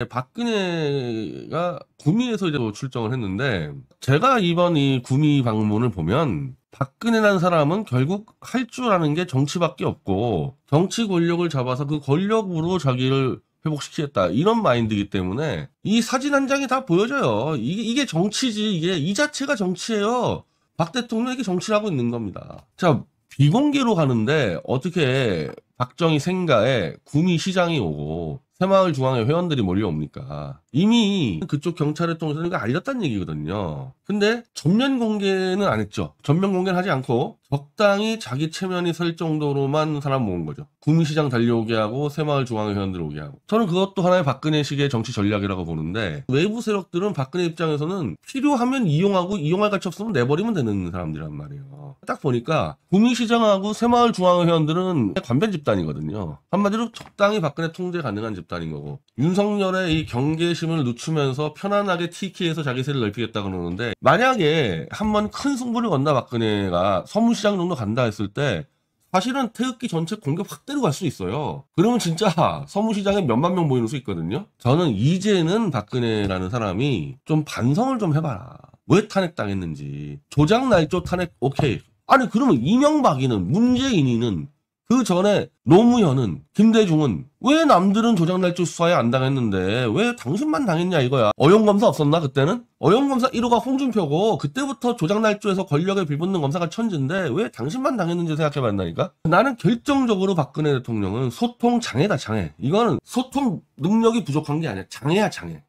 네, 박근혜가 구미에서 이제 출정을 했는데 제가 이번 이 구미 방문을 보면 박근혜라는 사람은 결국 할 줄 아는 게 정치밖에 없고 정치 권력을 잡아서 그 권력으로 자기를 회복시키겠다 이런 마인드이기 때문에 이 사진 한 장이 다 보여져요 이게, 이게 정치지 이게 이 자체가 정치예요 박 대통령에게 정치를 하고 있는 겁니다 자 비공개로 가는데 어떻게 박정희 생가에 구미 시장이 오고 새마을 중앙회 회원들이 몰려옵니까? 이미 그쪽 경찰을 통해서 는 알렸다는 얘기거든요. 근데 전면 공개는 안 했죠. 전면 공개는 하지 않고 적당히 자기 체면이 설 정도로만 사람 모은 거죠. 구미시장 달려오게 하고 새마을 중앙회 회원들 오게 하고. 저는 그것도 하나의 박근혜식의 정치 전략이라고 보는데 외부 세력들은 박근혜 입장에서는 필요하면 이용하고 이용할 가치 없으면 내버리면 되는 사람들이란 말이에요. 딱 보니까 구미시장하고 새마을 중앙회 회원들은 관변 집단이거든요. 한마디로 적당히 박근혜 통제 가능한 집단. 있다는 거고 윤석열의 이 경계심을 늦추면서 편안하게 TK에서 자기 세를 넓히겠다 그러는데 만약에 한 번 큰 승부를 건다 박근혜가 서문시장 정도 간다 했을 때 사실은 태극기 전체 공격 확대로 갈 수 있어요. 그러면 진짜 서무시장에 몇만 명 모이는 수 있거든요. 저는 이제는 박근혜라는 사람이 좀 반성을 좀 해봐라. 왜 탄핵당했는지. 조작 날조 탄핵 오케이. 아니 그러면 이명박이는 문재인이는 그 전에 노무현은 김대중은 왜 남들은 조작날조 수사에 안 당했는데 왜 당신만 당했냐 이거야. 어용검사 없었나 그때는? 어용검사 1호가 홍준표고 그때부터 조작날조에서 권력에 빌붙는 검사가 천진데 왜 당신만 당했는지 생각해봤다니까? 나는 결정적으로 박근혜 대통령은 소통 장애다 장애. 이거는 소통 능력이 부족한 게 아니야. 장애야 장애.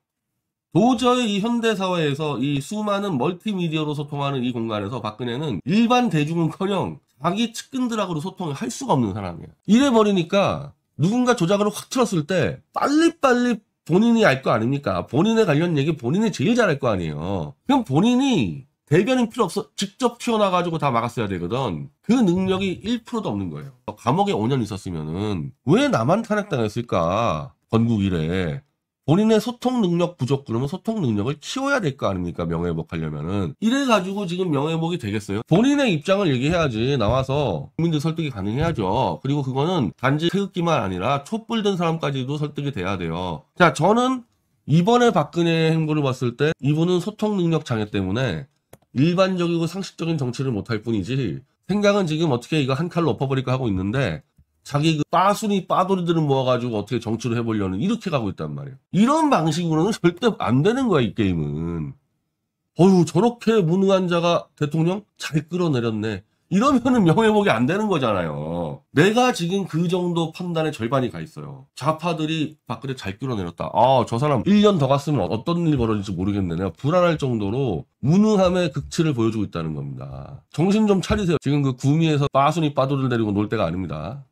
도저히 이 현대사회에서 이 수많은 멀티미디어로 소통하는 이 공간에서 박근혜는 일반 대중은커녕 자기 측근들하고도 소통을 할 수가 없는 사람이에요. 이래버리니까 누군가 조작을 확 틀었을 때 빨리빨리 본인이 알 거 아닙니까? 본인에 관련 얘기 본인이 제일 잘할 거 아니에요. 그럼 본인이 대변인 필요 없어. 직접 튀어나가지고 다 막았어야 되거든. 그 능력이 1%도 없는 거예요. 감옥에 5년 있었으면은 왜 나만 탄핵당했을까? 건국 이래. 본인의 소통 능력 부족 그러면 소통 능력을 키워야 될 거 아닙니까 명예회복 하려면은 이래 가지고 지금 명예회복이 되겠어요 본인의 입장을 얘기해야지 나와서 국민들 설득이 가능해야죠 그리고 그거는 단지 태극기만 아니라 촛불 든 사람까지도 설득이 돼야 돼요 자 저는 이번에 박근혜 행보를 봤을 때 이분은 소통 능력 장애 때문에 일반적이고 상식적인 정치를 못할 뿐이지 생각은 지금 어떻게 이거 한 칼로 엎어버릴까 하고 있는데 자기 그 빠순이 빠돌이들을 모아가지고 어떻게 정치를 해보려는 이렇게 가고 있단 말이에요. 이런 방식으로는 절대 안 되는 거야 이 게임은. 어휴 저렇게 무능한 자가 대통령 잘 끌어내렸네. 이러면은 명예복이 안 되는 거잖아요. 내가 지금 그 정도 판단의 절반이 가 있어요. 좌파들이 박근혜 잘 끌어내렸다. 아, 저 사람 1년 더 갔으면 어떤 일이 벌어질지 모르겠네. 내가 불안할 정도로 무능함의 극치를 보여주고 있다는 겁니다. 정신 좀 차리세요. 지금 그 구미에서 빠순이 빠돌을 데리고 놀 때가 아닙니다.